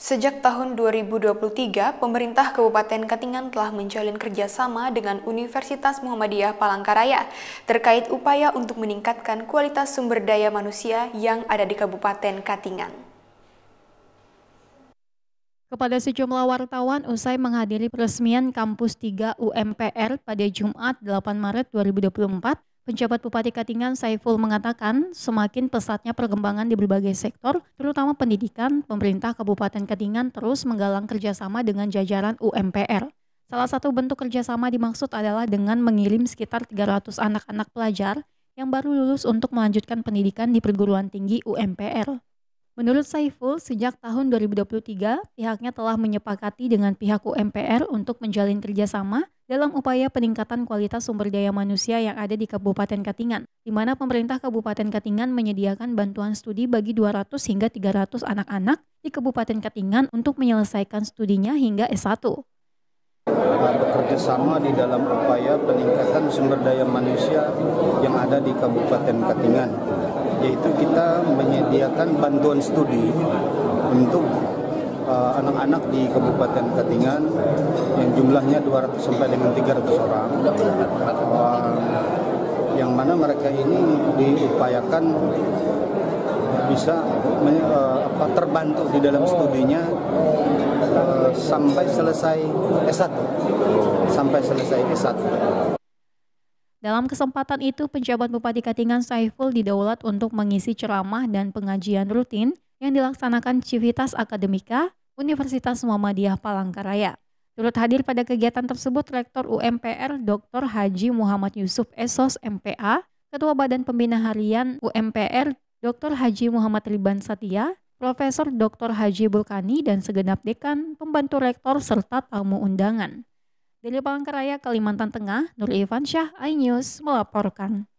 Sejak tahun 2023, pemerintah Kabupaten Katingan telah menjalin kerjasama dengan Universitas Muhammadiyah Palangkaraya terkait upaya untuk meningkatkan kualitas sumber daya manusia yang ada di Kabupaten Katingan. Kepada sejumlah wartawan usai menghadiri peresmian Kampus 3 UMPR pada Jumat 8 Maret 2024, Penjabat Bupati Katingan Saiful mengatakan semakin pesatnya perkembangan di berbagai sektor, terutama pendidikan, pemerintah Kabupaten Katingan terus menggalang kerjasama dengan jajaran UMPR. Salah satu bentuk kerjasama dimaksud adalah dengan mengirim sekitar 300 anak-anak pelajar yang baru lulus untuk melanjutkan pendidikan di perguruan tinggi UMPR. Menurut Saiful, sejak tahun 2023, pihaknya telah menyepakati dengan pihak UMPR untuk menjalin kerjasama dalam upaya peningkatan kualitas sumber daya manusia yang ada di Kabupaten Katingan, di mana pemerintah Kabupaten Katingan menyediakan bantuan studi bagi 200 hingga 300 anak-anak di Kabupaten Katingan untuk menyelesaikan studinya hingga S1 bekerja sama di dalam upaya peningkatan sumber daya manusia yang ada di Kabupaten Katingan yaitu kita menyediakan bantuan studi untuk Eh, anak-anak di Kabupaten Katingan yang jumlahnya 200 sampai dengan 300 orang yang mana mereka ini diupayakan bisa eh, apa, terbantu di dalam studinya eh, sampai selesai S1 sampai selesai S1 dalam kesempatan itu, penjabat Bupati Katingan Saiful didaulat untuk mengisi ceramah dan pengajian rutin yang dilaksanakan Civitas Akademika Universitas Muhammadiyah Palangkaraya. Turut hadir pada kegiatan tersebut Rektor UMPR Dr. Haji Muhammad Yusuf Esos MPA, Ketua Badan Pembina Harian UMPR Dr. Haji Muhammad Riban Satya, Profesor Dr. Haji Bulkani dan segenap dekan, pembantu rektor serta tamu undangan. Dari Palangkaraya, Kalimantan Tengah, Nur Irfan Syah, iNews melaporkan.